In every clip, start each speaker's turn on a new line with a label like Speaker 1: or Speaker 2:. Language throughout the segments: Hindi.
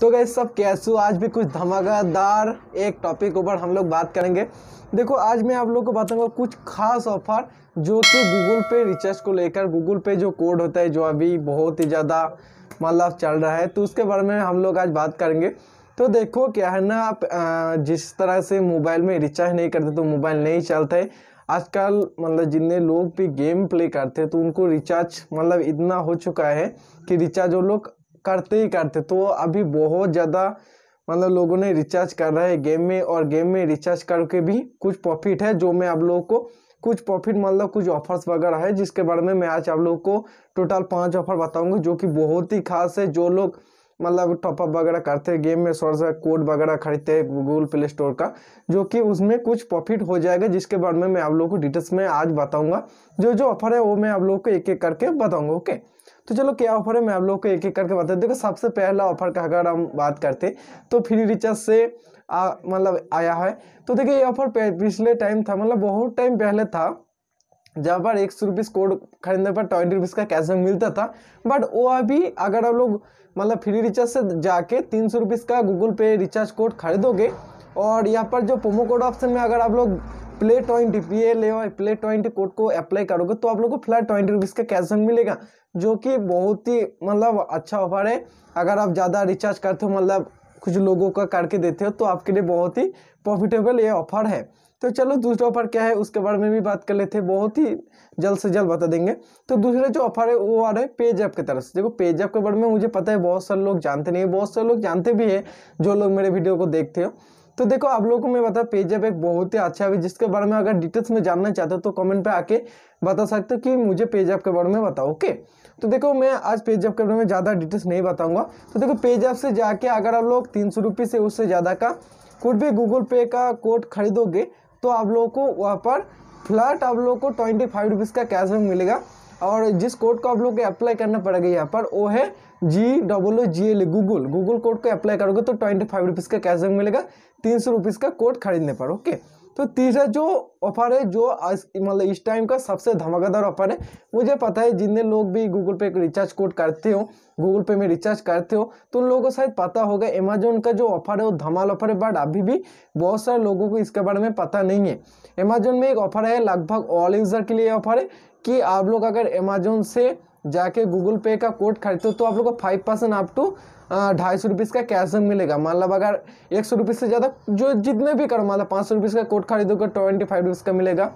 Speaker 1: तो गए सब कैसू आज भी कुछ धमाकेदार एक टॉपिक ऊपर हम लोग बात करेंगे देखो आज मैं आप लोग को बताऊंगा कुछ खास ऑफर जो कि गूगल पे रिचार्ज को लेकर गूगल पे जो कोड होता है जो अभी बहुत ही ज़्यादा मतलब चल रहा है तो उसके बारे में हम लोग आज बात करेंगे तो देखो क्या है ना आप जिस तरह से मोबाइल में रिचार्ज नहीं करते तो मोबाइल नहीं चलता है आजकल मतलब जितने लोग भी गेम प्ले करते हैं तो उनको रिचार्ज मतलब इतना हो चुका है कि रिचार्ज वो लोग करते ही करते तो अभी बहुत ज़्यादा मतलब लोगों ने रिचार्ज कर रहा है गेम में और गेम में रिचार्ज करके भी कुछ प्रॉफिट है जो मैं आप लोगों को कुछ प्रॉफिट मतलब कुछ ऑफर्स वगैरह है जिसके बारे में मैं आज आप लोगों को टोटल पांच ऑफर बताऊंगा जो कि बहुत ही खास है जो लोग मतलब टॉपअप वगैरह करते हैं गेम में सौ सा कोड वगैरह खरीदते हैं गूगल प्ले स्टोर का जो कि उसमें कुछ प्रॉफिट हो जाएगा जिसके बारे में मैं आप लोगों को डिटेल्स में आज बताऊँगा जो जो ऑफर है वो मैं आप लोगों को एक एक करके बताऊँगा ओके तो चलो क्या ऑफर है मैं आप लोग को एक एक करके बता देखो सबसे पहला ऑफर का अगर हम बात करते तो फ्री रिचार्ज से मतलब आया है तो देखिए ये ऑफर पिछले टाइम था मतलब बहुत टाइम पहले था जहाँ पर एक सौ रुपीज़ कोड खरीदने पर ट्वेंटी रुपीज़ का कैशबैक मिलता था बट वो अभी अगर आप लोग मतलब फ्री रिचार्ज से जाके तीन सौ रुपीज़ का गूगल पे रिचार्ज कोड खरीदोगे और यहाँ पर जो प्रोमो कोड ऑप्शन में अगर आप लोग प्ले ट्वेंटी पी ले प्ले ट्वेंटी कोड को अप्लाई करोगे तो आप लोग को फ्लैट ट्वेंटी रुपीज़ का कैशबैक मिलेगा जो कि बहुत ही मतलब अच्छा ऑफर है अगर आप ज़्यादा रिचार्ज करते हो मतलब कुछ लोगों का करके देते हो तो आपके लिए बहुत ही प्रॉफिटेबल ये ऑफर है तो चलो दूसरा ऑफर क्या है उसके बारे में भी बात कर लेते हैं बहुत ही जल्द से जल्द बता देंगे तो दूसरा जो ऑफर है वो आ रहा है पेज ऐप की तरफ से देखो पेज ऐप के बारे में मुझे पता है बहुत सारे लोग जानते नहीं है बहुत सारे लोग जानते भी है जो लोग मेरे वीडियो को देखते हो तो देखो आप लोगों को मैं बता पेजैप एक बहुत ही अच्छा है जिसके बारे में अगर डिटेल्स में जानना चाहते हो तो कमेंट पे आके बता सकते हो कि मुझे पेजैप के बारे में बताओ ओके तो देखो मैं आज पेजैप के बारे में ज़्यादा डिटेल्स नहीं बताऊंगा तो देखो पेजैप से जाके अगर आप लोग तीन सौ रुपये से उससे ज़्यादा का कुछ भी गूगल पे का कोड खरीदोगे तो आप लोगों को वहाँ पर फ्लैट आप लोगों को ट्वेंटी फाइव रुपीज़ का कैशबैक मिलेगा और जिस कोड को आप लोग अप्लाई करना पड़ेगा यहाँ पर वो है G double O G L Google Google code को अप्लाई करोगे तो ट्वेंटी फाइव रुपीज़ का कैशबैक मिलेगा तीन सौ रुपीज़ का कोड खरीदने पर ओके तो तीसरा जो ऑफर है जो मतलब इस टाइम का सबसे धमाकेदार ऑफर है मुझे पता है जितने लोग भी गूगल पे रिचार्ज कोड करते हो गूगल पे में रिचार्ज करते हो तो उन लोगों को शायद पता होगा अमेजोन का जो ऑफर है वो धमाल ऑफर है बट अभी भी बहुत सारे लोगों को इसके बारे में पता नहीं है अमेजोन में एक ऑफर है लगभग ऑल यूज़र के लिए ऑफर है कि आप लोग अगर अमेजोन से जाके गूगल पे का कोड खरीदते हो तो आप लोग को फाइव परसेंट आप टू ढाई सौ रुपीज़ का कैशबैक मिलेगा मतलब अगर एक सौ रुपीज़ से ज़्यादा जो जितने भी करो मतलब पाँच सौ रुपीज़ का कोड खरीदोगे ट्वेंटी फाइव रुपीज़ का मिलेगा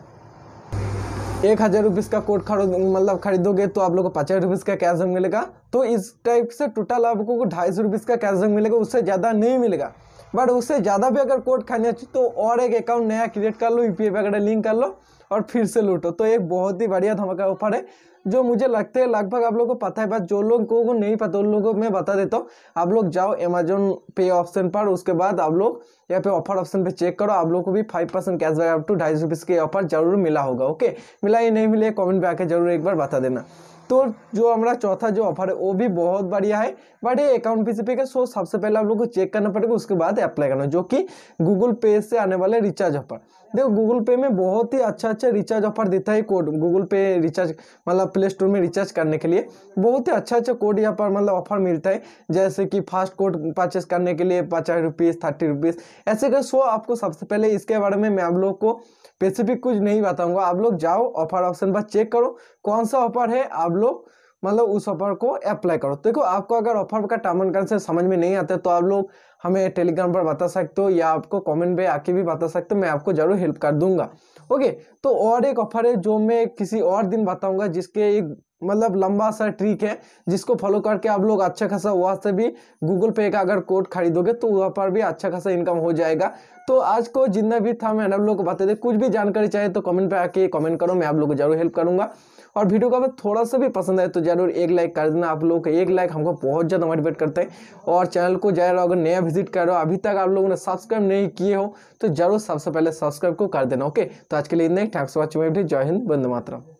Speaker 1: एक हज़ार रुपीज़ का कोड खरीद मतलब खरीदोगे तो आप लोग को पचास रुपीज़ का कैशबैक मिलेगा तो इस टाइप से टोटल आपको ढाई सौ रुपीज़ का कैशबैक मिलेगा उससे ज़्यादा नहीं मिलेगा बट उससे ज़्यादा भी अगर कोड खाने अच्छी तो और एक अकाउंट नया क्रिएट कर लो यू पी वगैरह लिंक कर लो और फिर से लूटो तो एक बहुत ही बढ़िया धमाका ऑफर है जो मुझे लगते हैं लगभग आप लोग को पता है बस जो लोगों को नहीं पता उन लोगों को मैं बता देता हूँ आप लोग जाओ अमेजोन पे ऑप्शन पर उसके बाद आप लोग यहाँ पे ऑफर ऑप्शन पे चेक करो आप लोग को भी five percent cashback up to ढाई सौ रुपीज़ के ऑफर जरूर मिला होगा ओके मिला या नहीं मिला कॉमेंट में आकर जरूर एक बार बता देना तो जो हमारा चौथा जो ऑफर है वो भी बहुत बढ़िया है बट ये अकाउंट पीसीपी का सो सबसे पहले आप लोग को चेक करना पड़ेगा उसके बाद अप्लाई करना जो कि गूगल पे से आने वाले रिचार्ज ऑफर देखो गूगल पे में बहुत ही अच्छा अच्छा रिचार्ज ऑफर देता है कोड गूगल पे रिचार्ज मतलब प्ले स्टोर में रिचार्ज करने के लिए बहुत ही अच्छा अच्छा कोड यहाँ पर मतलब ऑफर मिलता है जैसे कि फास्ट कोड परचेस करने के लिए पचास रुपीज़ थर्टी रुपीज़ ऐसे का सो आपको सबसे पहले इसके बारे में मैं आप लोग को स्पेसिफिक कुछ नहीं बताऊँगा आप लोग जाओ ऑफर ऑप्शन पर चेक करो कौन सा ऑफर है आप लोग मतलब उस ऑफर को अप्लाई करो देखो आपको अगर ऑफर का टर्म एंड कंडीशन समझ में नहीं आते तो आप लोग हमें टेलीग्राम पर बता सकते हो या आपको कमेंट में आके भी बता सकते हो मैं आपको ज़रूर हेल्प कर दूंगा ओके तो और एक ऑफर है जो मैं किसी और दिन बताऊंगा जिसके एक मतलब लंबा सा ट्रिक है जिसको फॉलो करके आप लोग अच्छा खासा वहाँ से भी गूगल पे का अगर कोड खरीदोगे तो वहाँ पर भी अच्छा खासा इनकम हो जाएगा तो आज को जितना भी था मैंने आप लोग को बता दे कुछ भी जानकारी चाहिए तो कमेंट पे आके कमेंट करो मैं आप लोग को जरूर हेल्प करूंगा और वीडियो को अगर थोड़ा सा भी पसंद आए तो जरूर एक लाइक कर देना आप लोगों का एक लाइक हमको बहुत ज़्यादा मोटिवेट करते हैं और चैनल को जरूर अगर नया विजिट कर रहे हो अभी तक आप लोगों ने सब्सक्राइब नहीं किए हो तो जरूर सबसे पहले सब्सक्राइब को कर देना ओके तो आज के लिए इतना ही थैंक्स फॉर वॉचिंग जय हिंद बंद मात्रा